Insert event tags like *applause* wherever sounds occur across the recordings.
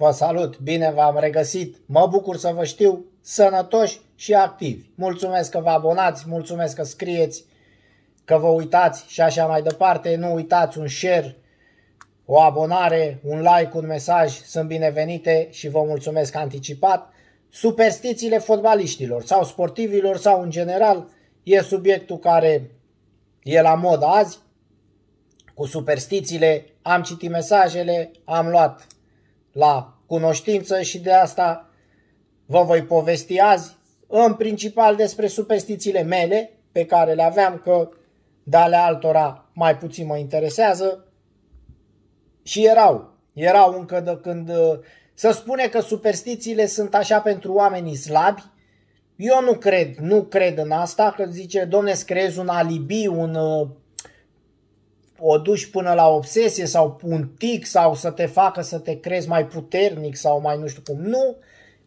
Vă salut, bine v-am regăsit, mă bucur să vă știu, sănătoși și activi. Mulțumesc că vă abonați, mulțumesc că scrieți, că vă uitați și așa mai departe. Nu uitați un share, o abonare, un like, un mesaj, sunt binevenite și vă mulțumesc anticipat. Superstițiile fotbaliștilor sau sportivilor sau în general e subiectul care e la mod azi. Cu superstițiile am citit mesajele, am luat la cunoștință și de asta vă voi povesti azi, în principal despre superstițiile mele, pe care le aveam, că de ale altora mai puțin mă interesează. Și erau, erau încă de când... Să spune că superstițiile sunt așa pentru oamenii slabi, eu nu cred, nu cred în asta, că zice, domne, să un alibi, un o duci până la obsesie sau un tic sau să te facă să te crezi mai puternic sau mai nu știu cum. Nu,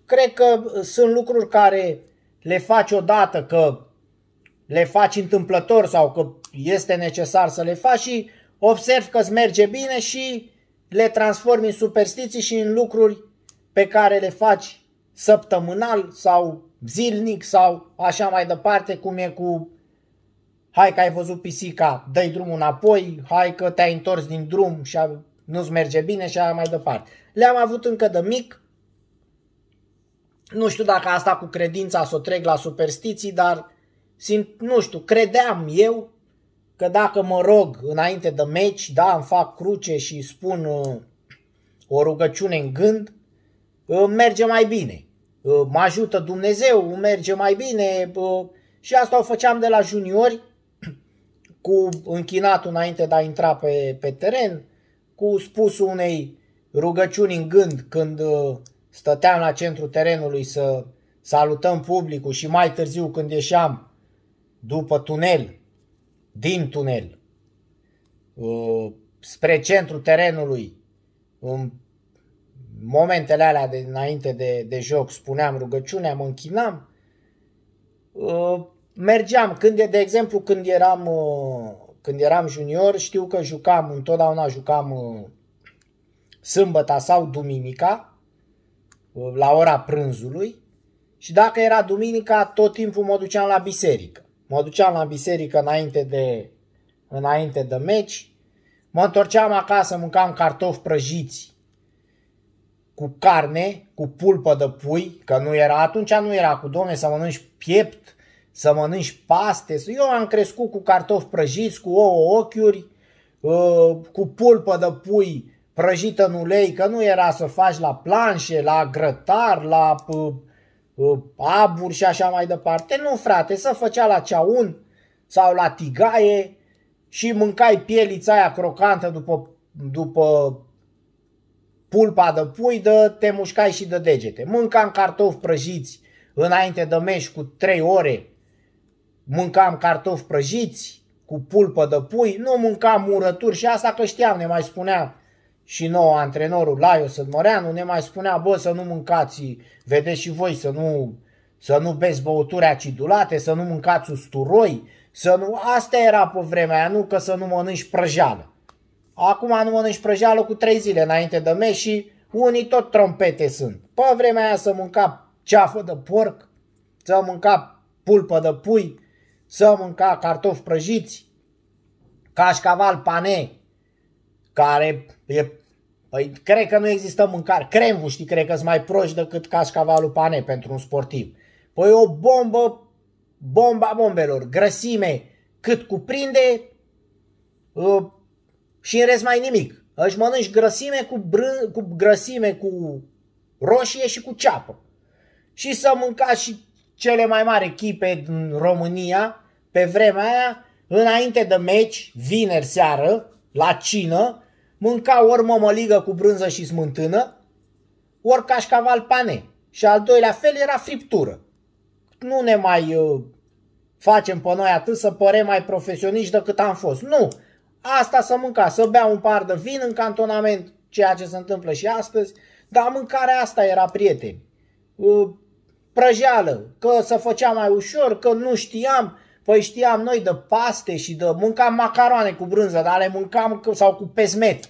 cred că uh, sunt lucruri care le faci odată că le faci întâmplător sau că este necesar să le faci și observi că îți merge bine și le transformi în superstiții și în lucruri pe care le faci săptămânal sau zilnic sau așa mai departe, cum e cu hai că ai văzut pisica, dai drumul înapoi, hai că te-ai întors din drum și nu-ți merge bine și aia mai departe. Le-am avut încă de mic, nu știu dacă asta cu credința să o trec la superstiții, dar simt, nu știu, credeam eu că dacă mă rog înainte de meci, da, îmi fac cruce și spun uh, o rugăciune în gând, uh, merge mai bine. Uh, mă ajută Dumnezeu, merge mai bine. Uh, și asta o făceam de la juniori cu închinatul înainte de a intra pe, pe teren, cu spusul unei rugăciuni în gând când uh, stăteam la centru terenului să salutăm publicul și mai târziu când ieșeam după tunel, din tunel, uh, spre centru terenului, în momentele alea de, înainte de, de joc, spuneam rugăciunea, mă închinam, uh, mergeam, când de, de exemplu când eram, uh, când eram junior, știu că jucam, întotdeauna jucam uh, sâmbăta sau duminica, uh, la ora prânzului, și dacă era duminica, tot timpul mă duceam la biserică. Mă duceam la biserică înainte de, înainte de meci, mă întorceam acasă, mâncam cartofi prăjiți cu carne, cu pulpă de pui, că nu era, atunci nu era cu domne să mănânci piept, să mănânci paste. Eu am crescut cu cartofi prăjiți, cu ouă ochiuri, uh, cu pulpă de pui prăjită în ulei, că nu era să faci la planșe, la grătar, la uh, uh, aburi și așa mai departe. Nu, frate, să făcea la ceaun sau la tigaie și mâncai pielița aia crocantă după, după pulpa de pui, de, te mușcai și de degete. Mâncam cartofi prăjiți înainte de meci cu 3 ore mâncam cartofi prăjiți cu pulpă de pui, nu mâncam murături și asta că știam, ne mai spunea și nou antrenorul Laio Sădmăreanu, ne mai spunea, bă, să nu mâncați, vedeți și voi, să nu, să nu beți băuturi acidulate, să nu mâncați usturoi, să nu... Asta era pe vremea aia, nu că să nu mănânci prăjeală. Acum nu mănânci prăjeală cu trei zile înainte de meci și unii tot trompete sunt. Pe vremea aia să mânca ceafă de porc, să mânca pulpă de pui, să mânca cartofi prăjiți, cașcaval pane, care e Păi cred că nu există mâncare. Cremvul, știi, cred că sunt mai proști decât cașcavalul pane pentru un sportiv. Păi o bombă, bomba bombelor, grăsime, cât cuprinde ă, și în rest mai nimic. Își mănânci grăsime cu, brân, cu grăsime cu roșie și cu ceapă. Și să mânca și cele mai mari echipe din România, pe vremea aia, înainte de meci, vineri seară, la cină, mânca ori mămăligă cu brânză și smântână, ori cașcaval pane. Și al doilea fel era friptură. Nu ne mai uh, facem pe noi atât să părem mai profesioniști decât am fost. Nu! Asta să mânca, să bea un par de vin în cantonament, ceea ce se întâmplă și astăzi, dar mâncarea asta era prieteni. Uh, prăjeală, că se făcea mai ușor, că nu știam, Păi știam noi de paste și de mâncam macaroane cu brânză, dar le mâncam sau cu pesmet.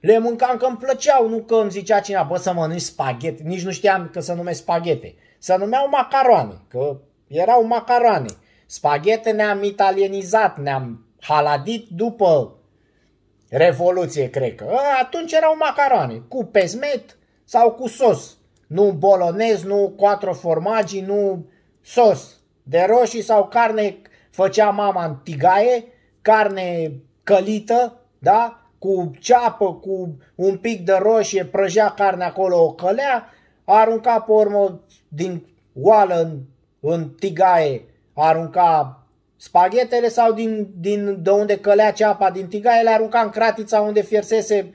Le mâncam că îmi plăceau, nu că îmi zicea cineva, bă, să mănânci spaghete. Nici nu știam că se numesc spaghete. Se numeau macaroane, că erau macaroane. Spaghete ne-am italienizat, ne-am haladit după Revoluție, cred că. Atunci erau macaroane, cu pesmet sau cu sos. Nu bolonez, nu quattro formaggi, nu sos de roșii sau carne făcea mama în tigaie, carne călită, da? cu ceapă, cu un pic de roșie, prăjea carne acolo, o călea, arunca pe urmă din oală în, în tigaie, arunca spaghetele sau din, din, de unde călea ceapa din tigaie, le arunca în cratița unde fiersese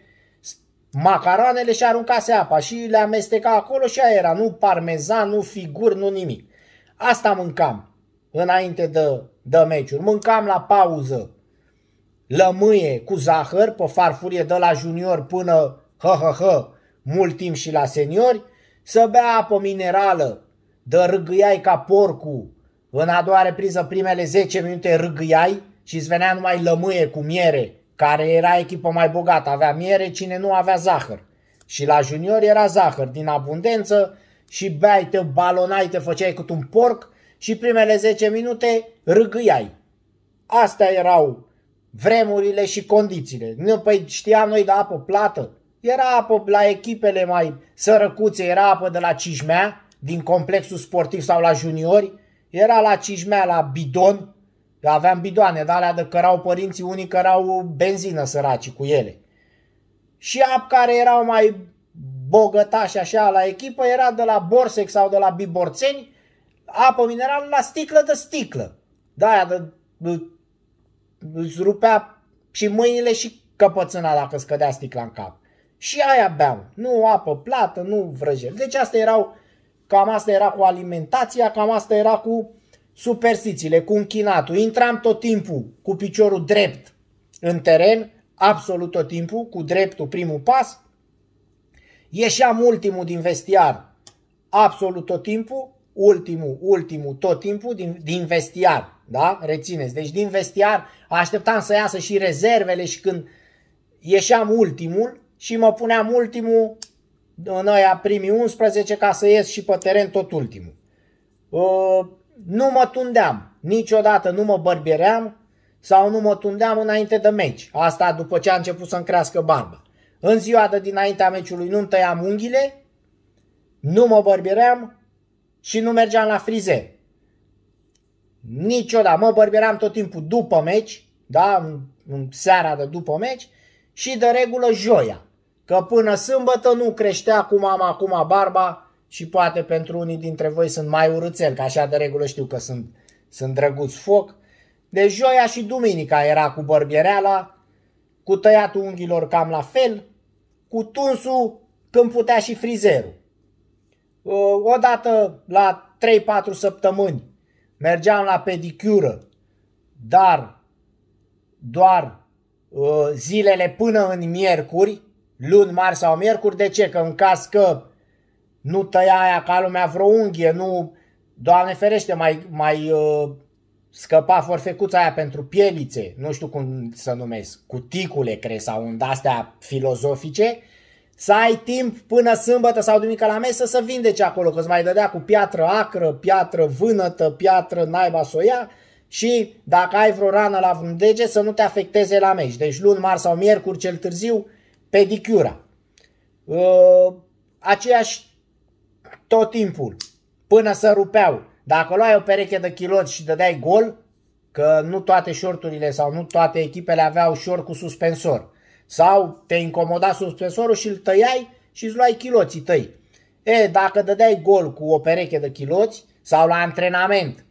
macaroanele și aruncase apa și le amesteca acolo și aia era, nu parmezan, nu figur, nu nimic. Asta mâncam înainte de, de meciuri. Mâncam la pauză lămâie cu zahăr pe farfurie de la junior până hă, hă, hă, mult timp și la seniori, să bea apă minerală, de râgâiai ca porcul, în a doua repriză primele 10 minute râgâiai și îți venea numai lămâie cu miere, care era echipa mai bogată, avea miere, cine nu avea zahăr. Și la junior era zahăr din abundență și beai, te balonai, te făceai cu un porc și primele 10 minute râgâiai. Astea erau vremurile și condițiile. Nu, păi știam noi de apă plată. Era apă la echipele mai sărăcuțe, era apă de la Cijmea, din complexul sportiv sau la juniori, era la Cijmea, la bidon, aveam bidoane de alea de cărau părinții, unii cărau benzină săraci cu ele. Și ap care erau mai bogătași așa la echipă era de la Borsec sau de la Biborțeni apă minerală la sticlă de sticlă. Da, aia de, de, îți rupea și mâinile și căpățâna dacă scădea sticla în cap. Și aia beau. Nu apă plată, nu vrăjeli. Deci asta erau, cam asta era cu alimentația, cam asta era cu superstițiile, cu închinatul. Intram tot timpul cu piciorul drept în teren, absolut tot timpul, cu dreptul primul pas. Ieșeam ultimul din vestiar, absolut tot timpul, ultimul, ultimul tot timpul din, din vestiar. Da? Rețineți. Deci din vestiar așteptam să iasă și rezervele și când ieșeam ultimul și mă puneam ultimul în aia primii 11 ca să ies și pe teren tot ultimul. Ă, nu mă tundeam, niciodată nu mă bărbieream sau nu mă tundeam înainte de meci. Asta după ce a început să-mi crească barba. În ziua de dinaintea meciului nu-mi tăiam unghiile, nu mă bărbieream, și nu mergeam la frize, Niciodată. Mă bărberam tot timpul după meci, da, în, în seara de după meci și de regulă joia. Că până sâmbătă nu creștea cum am acum barba și poate pentru unii dintre voi sunt mai urâțel, că așa de regulă știu că sunt, sunt drăguți foc. De deci joia și duminica era cu bărbiereala, cu tăiatul unghiilor cam la fel, cu tunsul când putea și frizerul. Uh, o dată la 3-4 săptămâni mergeam la pedicură, dar doar uh, zilele până în miercuri, luni, marți sau miercuri. De ce? Că în caz că nu tăia aia ca lumea vreo unghie, nu, Doamne ferește, mai, mai uh, scăpa forfecuța aia pentru pielițe, nu știu cum să numesc, cuticule, cred, sau unde astea filozofice, să ai timp până sâmbătă sau duminică la mesă să vindeci acolo, că îți mai dădea cu piatră acră, piatră vânătă, piatră naiba soia și dacă ai vreo rană la vreun să nu te afecteze la meci. Deci luni, marți sau miercuri cel târziu, pedicura. Uh, aceeași tot timpul, până să rupeau. Dacă luai o pereche de chiloți și dădeai gol, că nu toate șorturile sau nu toate echipele aveau șor cu suspensor. Sau te incomoda suspensorul și îl tăiai și îți luai chiloții tăi. E, dacă dădeai gol cu o pereche de chiloți sau la antrenament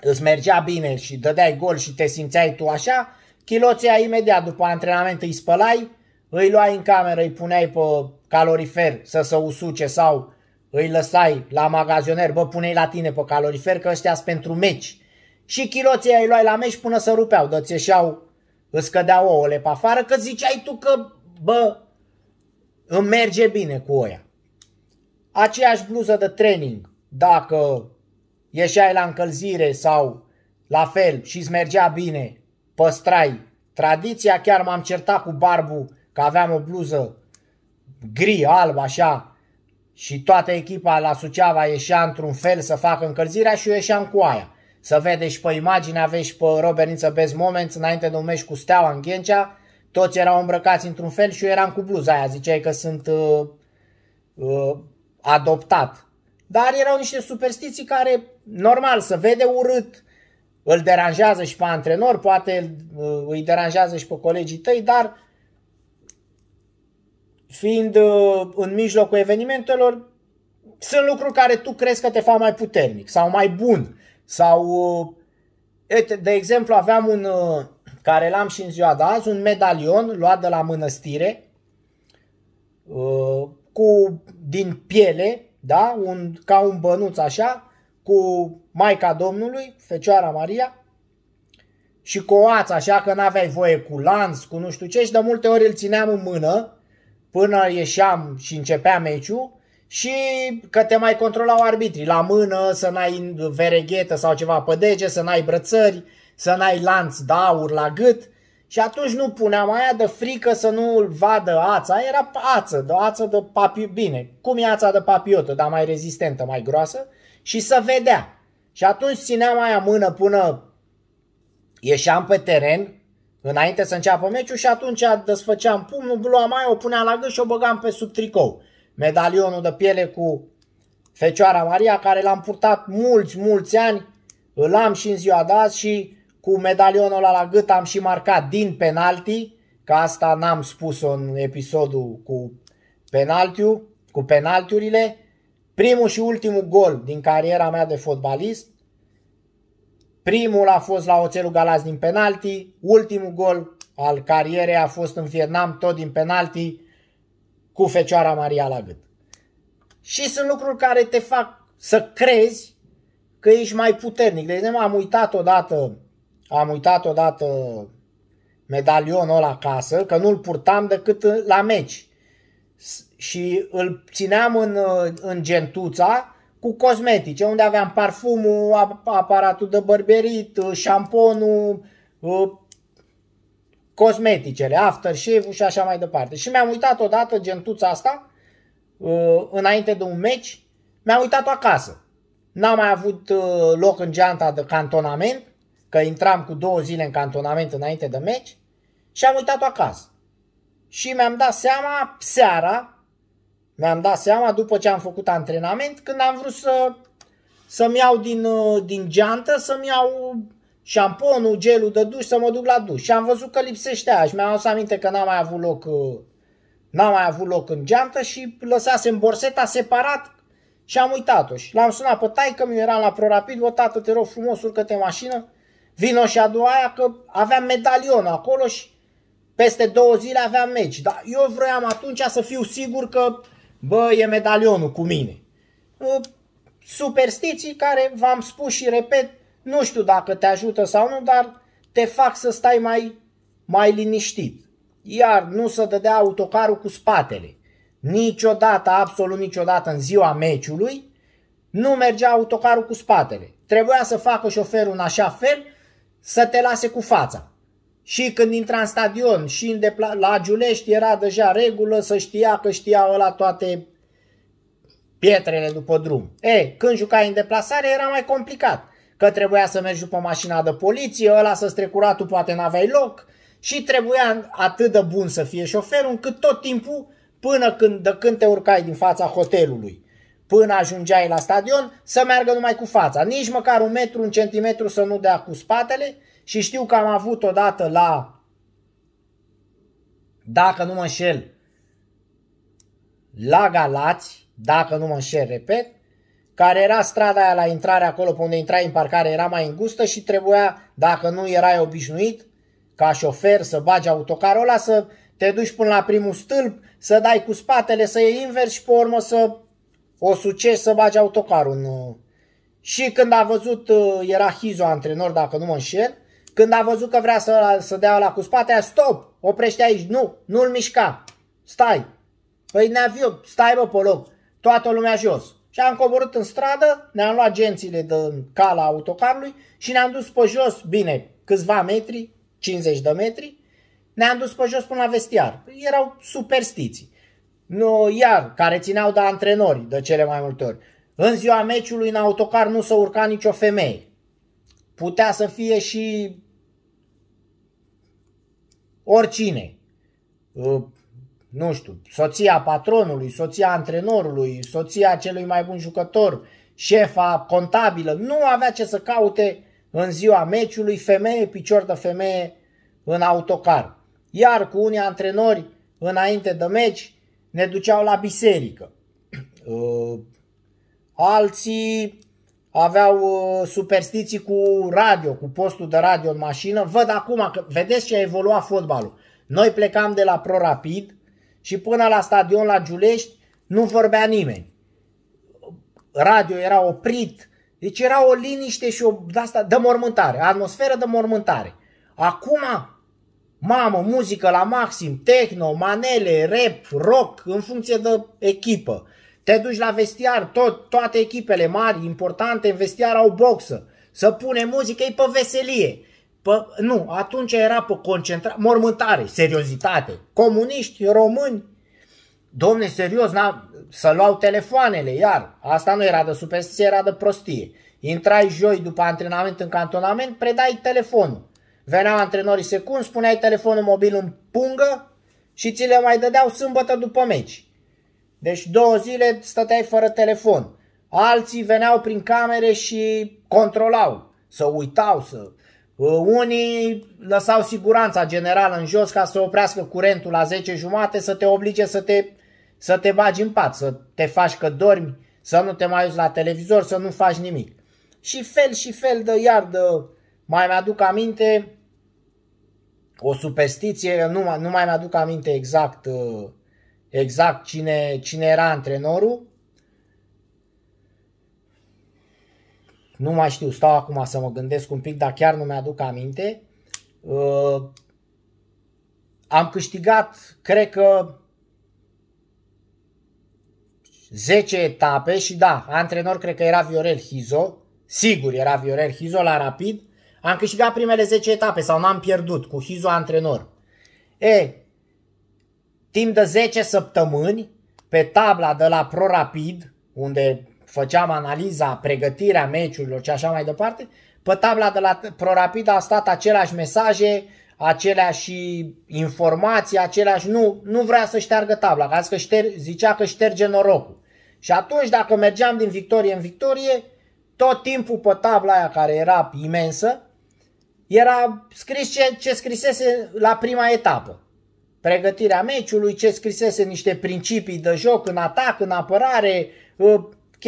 îți mergea bine și dădeai gol și te simțeai tu așa, ai imediat după antrenament îi spălai, îi luai în cameră, îi puneai pe calorifer să se usuce sau îi lăsai la magazioner, bă, pune la tine pe calorifer că ăștia sunt pentru meci. Și chiloții îi luai la meci până să rupeau, ieșeau îți cădea ouăle pe afară, că ziceai tu că, bă, îmi merge bine cu oia. Aceeași bluză de training, dacă ieșeai la încălzire sau la fel și îți mergea bine, păstrai tradiția, chiar m-am certat cu barbu că aveam o bluză gri, alb, așa, și toată echipa la Suceava ieșea într-un fel să facă încălzirea și eu ieșeam cu aia să vede și pe imagine, aveți și pe Robert Niță Best Moments, înainte de un meci cu Steaua în Ghencea, toți erau îmbrăcați într-un fel și eu eram cu bluza aia, ziceai că sunt uh, uh, adoptat. Dar erau niște superstiții care, normal, să vede urât, îl deranjează și pe antrenor, poate uh, îi deranjează și pe colegii tăi, dar fiind uh, în mijlocul evenimentelor, sunt lucruri care tu crezi că te fac mai puternic sau mai bun sau, uh, de exemplu, aveam un, uh, care l-am și în ziua de azi, un medalion luat de la mănăstire, uh, cu, din piele, da? un, ca un bănuț așa, cu Maica Domnului, Fecioara Maria, și cu o ață, așa că n-aveai voie cu lanț, cu nu știu ce, și de multe ori îl țineam în mână până ieșeam și începea meciul și că te mai controlau arbitrii la mână, să n-ai vereghetă sau ceva pe dege, să n-ai brățări, să n-ai lanț de aur la gât și atunci nu puneam aia de frică să nu-l vadă ața, era ață, de ață de papi... bine, cum e ața de papiotă, dar mai rezistentă, mai groasă și să vedea. Și atunci țineam aia mână până ieșeam pe teren, înainte să înceapă meciul și atunci desfăceam pumnul, luam mai o puneam la gât și o băgam pe sub tricou medalionul de piele cu Fecioara Maria, care l-am purtat mulți, mulți ani, îl am și în ziua de azi și cu medalionul ăla la gât am și marcat din penalti, că asta n-am spus-o în episodul cu penaltiu, cu penaltiurile, primul și ultimul gol din cariera mea de fotbalist, primul a fost la Oțelul Galați din penalti, ultimul gol al carierei a fost în Vietnam tot din penalti, cu Fecioara Maria la gât. Și sunt lucruri care te fac să crezi că ești mai puternic. De exemplu, am uitat odată, am uitat odată medalionul la casă, că nu-l purtam decât la meci. Și îl țineam în, în gentuța cu cosmetice, unde aveam parfumul, aparatul de bărberit, șamponul, ă, cosmeticele, aftershave-ul și așa mai departe. Și mi-am uitat odată gentuța asta, uh, înainte de un meci, mi-am uitat-o acasă. N-am mai avut uh, loc în geanta de cantonament, că intram cu două zile în cantonament înainte de meci, și am uitat-o acasă. Și mi-am dat seama seara, mi-am dat seama după ce am făcut antrenament, când am vrut să, să-mi iau din, uh, din geantă, să-mi iau șamponul, gelul de duș să mă duc la duș. Și am văzut că lipsește aia și mi-am adus aminte că n-am mai avut loc, uh, n-am mai avut loc în geantă și lăsasem borseta separat și am uitat-o. Și l-am sunat pe taică, mi eram la prorapid, bă, tată, te rog frumos, urcă-te mașină, vino și a doua aia că aveam medalionul acolo și peste două zile aveam meci. Dar eu vroiam atunci să fiu sigur că, bă, e medalionul cu mine. Uh, superstiții care, v-am spus și repet, nu știu dacă te ajută sau nu, dar te fac să stai mai, mai liniștit. Iar nu să dădea autocarul cu spatele. Niciodată, absolut niciodată în ziua meciului, nu mergea autocarul cu spatele. Trebuia să facă șoferul în așa fel să te lase cu fața. Și când intra în stadion și în depla- la Giulești era deja regulă să știa că știa ăla toate pietrele după drum. E, când jucai în deplasare era mai complicat că trebuia să mergi după mașina de poliție, ăla să strecura, tu poate n-aveai loc și trebuia atât de bun să fie șoferul încât tot timpul până când, de când te urcai din fața hotelului până ajungeai la stadion, să meargă numai cu fața. Nici măcar un metru, un centimetru să nu dea cu spatele și știu că am avut odată la, dacă nu mă înșel, la Galați, dacă nu mă înșel, repet, care era strada aia la intrare acolo pe unde intrai în parcare era mai îngustă și trebuia, dacă nu erai obișnuit, ca șofer să bagi autocarul ăla, să te duci până la primul stâlp, să dai cu spatele, să iei invers și pe urmă să o sucești să bagi autocarul. Nu. Uh, și când a văzut, uh, era Hizo antrenor, dacă nu mă înșel, când a văzut că vrea să, să dea la cu spatele, stop, oprește aici, nu, nu-l mișca, stai. Păi ne a stai bă pe loc, toată lumea jos. Și am coborât în stradă, ne-am luat gențile din cala autocarului și ne-am dus pe jos, bine, câțiva metri, 50 de metri, ne-am dus pe jos până la vestiar. Erau superstiții. Nu, iar, care țineau de antrenori de cele mai multe ori. În ziua meciului în autocar nu se urca nicio femeie. Putea să fie și oricine. Uh, nu știu, soția patronului, soția antrenorului, soția celui mai bun jucător, șefa contabilă, nu avea ce să caute în ziua meciului femeie, picior de femeie în autocar. Iar cu unii antrenori, înainte de meci, ne duceau la biserică. *clears throat* Uh, alții aveau uh, superstiții cu radio, cu postul de radio în mașină. Văd acum, că vedeți ce a evoluat fotbalul. Noi plecam de la ProRapid, și până la stadion la Giulești nu vorbea nimeni. Radio era oprit, deci era o liniște și o de asta de mormântare, atmosferă de mormântare. Acum, mamă, muzică la maxim, techno, manele, rap, rock, în funcție de echipă. Te duci la vestiar, tot, toate echipele mari, importante, în vestiar au boxă. Să pune muzică, e pe veselie. Pă, nu, atunci era pe concentrare, mormântare, seriozitate. Comuniști, români, domne, serios, na, să luau telefoanele, iar asta nu era de superstiție, era de prostie. Intrai joi după antrenament în cantonament, predai telefonul. Veneau antrenorii secund, spuneai telefonul mobil în pungă și ți le mai dădeau sâmbătă după meci. Deci două zile stăteai fără telefon. Alții veneau prin camere și controlau, să uitau, să unii lăsau siguranța generală în jos ca să oprească curentul la 10 jumate, să te oblige să te, să te bagi în pat, să te faci că dormi, să nu te mai uiți la televizor, să nu faci nimic. Și fel și fel de iardă, mai mi-aduc aminte o superstiție, nu, nu mai mi-aduc aminte exact, uh, exact cine, cine era antrenorul, nu mai știu, stau acum să mă gândesc un pic, dar chiar nu mi-aduc aminte. Uh, am câștigat, cred că, 10 etape și da, antrenor cred că era Viorel Hizo, sigur era Viorel Hizo la Rapid, am câștigat primele 10 etape sau n-am pierdut cu Hizo antrenor. E, timp de 10 săptămâni, pe tabla de la Pro Rapid, unde făceam analiza, pregătirea meciurilor și așa mai departe, pe tabla de la ProRapid a stat aceleași mesaje, aceleași informații, aceleași... Nu, nu vrea să șteargă tabla, că, că șter, zicea că șterge norocul. Și atunci dacă mergeam din victorie în victorie, tot timpul pe tabla aia care era imensă, era scris ce, ce scrisese la prima etapă. Pregătirea meciului, ce scrisese niște principii de joc în atac, în apărare,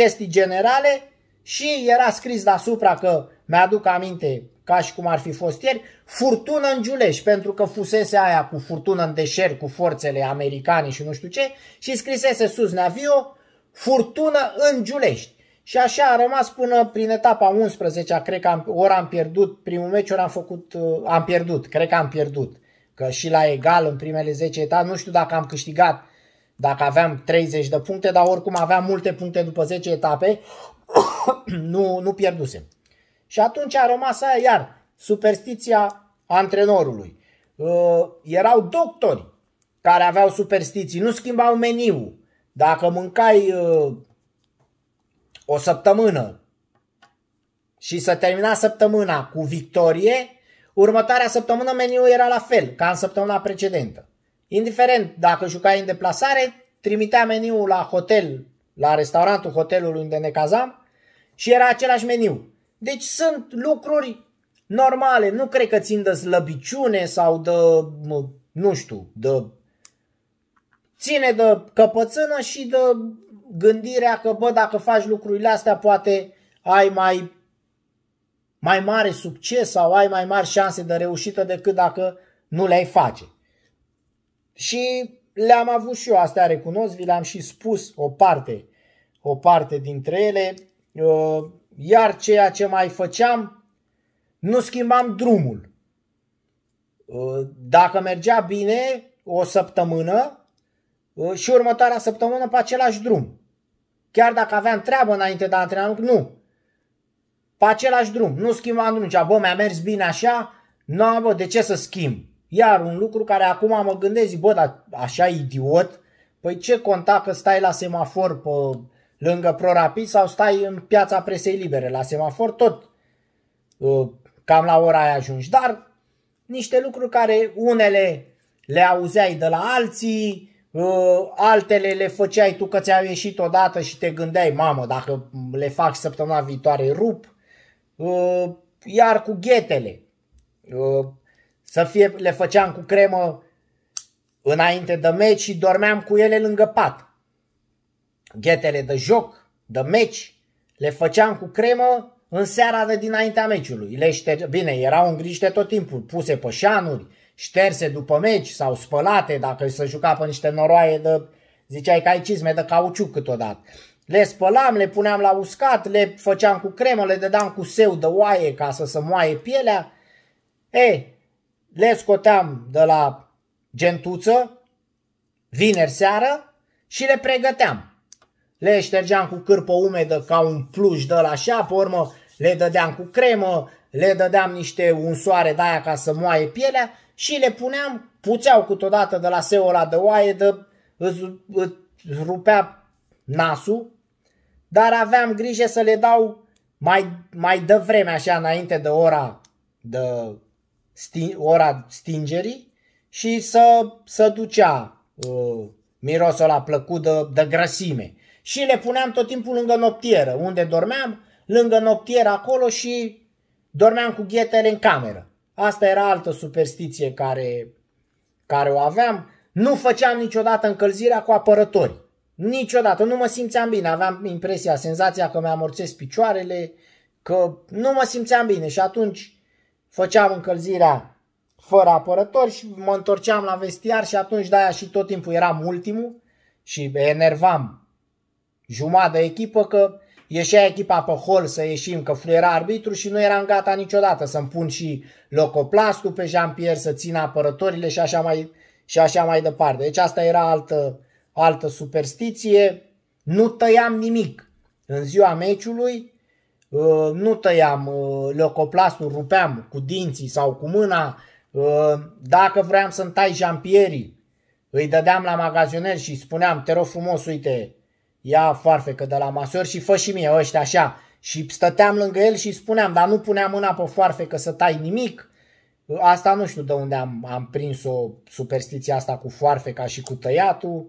chestii generale și era scris deasupra că mi-aduc aminte ca și cum ar fi fost ieri, furtună în Giulești, pentru că fusese aia cu furtună în deșert cu forțele americane și nu știu ce, și scrisese sus Navio, furtună în Giulești. Și așa a rămas până prin etapa 11 cred că am, ori am pierdut primul meci, ori am făcut, uh, am pierdut, cred că am pierdut. Că și la egal în primele 10 etape, nu știu dacă am câștigat dacă aveam 30 de puncte, dar oricum aveam multe puncte după 10 etape, *coughs* nu, nu pierdusem. Și atunci a rămas aia iar superstiția antrenorului. Uh, erau doctori care aveau superstiții, nu schimbau meniul. Dacă mâncai uh, o săptămână și să termina săptămâna cu victorie, următoarea săptămână meniul era la fel, ca în săptămâna precedentă. Indiferent dacă jucai în deplasare, trimitea meniul la hotel, la restaurantul hotelului unde ne cazam și era același meniu. Deci sunt lucruri normale, nu cred că țin de slăbiciune sau de, nu știu, de ține de căpățână și de gândirea că, bă, dacă faci lucrurile astea, poate ai mai, mai mare succes sau ai mai mari șanse de reușită decât dacă nu le-ai face. Și le-am avut și eu, astea recunosc, vi le-am și spus o parte, o parte dintre ele, uh, iar ceea ce mai făceam, nu schimbam drumul. Uh, dacă mergea bine o săptămână uh, și următoarea săptămână pe același drum. Chiar dacă aveam treabă înainte de antrenament, nu. Pe același drum, nu schimbam drumul. Deci, bă, mi-a mers bine așa, nu, bă, de ce să schimb? Iar un lucru care acum mă gândesc, zic, bă, dar așa idiot, păi ce conta că stai la semafor pe lângă Prorapid sau stai în piața presei libere la semafor, tot uh, cam la ora ai ajungi. Dar niște lucruri care unele le auzeai de la alții, uh, altele le făceai tu că ți-au ieșit odată și te gândeai, mamă, dacă le fac săptămâna viitoare rup, uh, iar cu ghetele să fie, le făceam cu cremă înainte de meci și dormeam cu ele lângă pat. Ghetele de joc, de meci, le făceam cu cremă în seara de dinaintea meciului. Le șterge... Bine, erau îngrijite tot timpul, puse pe șanuri, șterse după meci sau spălate dacă se juca pe niște noroaie de, ziceai că ai cizme de cauciuc câteodată. Le spălam, le puneam la uscat, le făceam cu cremă, le dădeam cu seu de oaie ca să se moaie pielea. E, le scoteam de la gentuță vineri seară și le pregăteam. Le ștergeam cu cârpă umedă ca un pluș de la așa, pe urmă le dădeam cu cremă, le dădeam niște unsoare de aia ca să moaie pielea și le puneam, puțeau câteodată de la seola de oaie, de, îți, îți rupea nasul, dar aveam grijă să le dau mai, mai devreme, așa, înainte de ora de ora stingerii și să, să ducea uh, mirosul la plăcut de, de grăsime. Și le puneam tot timpul lângă noptieră, unde dormeam, lângă noptieră acolo și dormeam cu ghetele în cameră. Asta era altă superstiție care, care o aveam. Nu făceam niciodată încălzirea cu apărători. Niciodată. Nu mă simțeam bine. Aveam impresia, senzația că mi-amorțesc picioarele, că nu mă simțeam bine. Și atunci făceam încălzirea fără apărători și mă întorceam la vestiar și atunci de-aia și tot timpul eram ultimul și enervam jumătate de echipă că ieșea echipa pe hol să ieșim, că fluiera arbitru și nu eram gata niciodată să-mi pun și locoplastul pe Jean-Pierre, să țin apărătorile și așa mai, și așa mai departe. Deci asta era altă, altă superstiție. Nu tăiam nimic. În ziua meciului Uh, nu tăiam uh, leucoplastul, rupeam cu dinții sau cu mâna, uh, dacă vreau să-mi tai jampierii, îi dădeam la magazioner și spuneam, te rog frumos, uite, ia farfecă de la masor și fă și mie ăștia așa. Și stăteam lângă el și spuneam, dar nu puneam mâna pe foarfecă să tai nimic. Asta nu știu de unde am, am prins-o, superstiție asta cu foarfeca și cu tăiatul.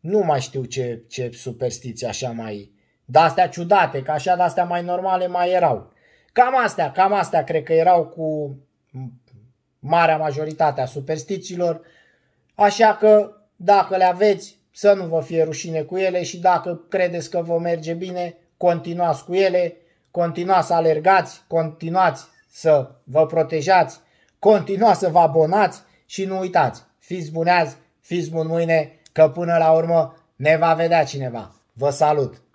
Nu mai știu ce, ce superstiție așa mai, de astea ciudate, că așa de astea mai normale mai erau. Cam astea, cam astea cred că erau cu marea majoritate a superstițiilor, așa că dacă le aveți, să nu vă fie rușine cu ele și dacă credeți că vă merge bine, continuați cu ele, continuați să alergați, continuați să vă protejați, continuați să vă abonați și nu uitați, fiți buni azi, fiți buni mâine, că până la urmă ne va vedea cineva. Vă salut!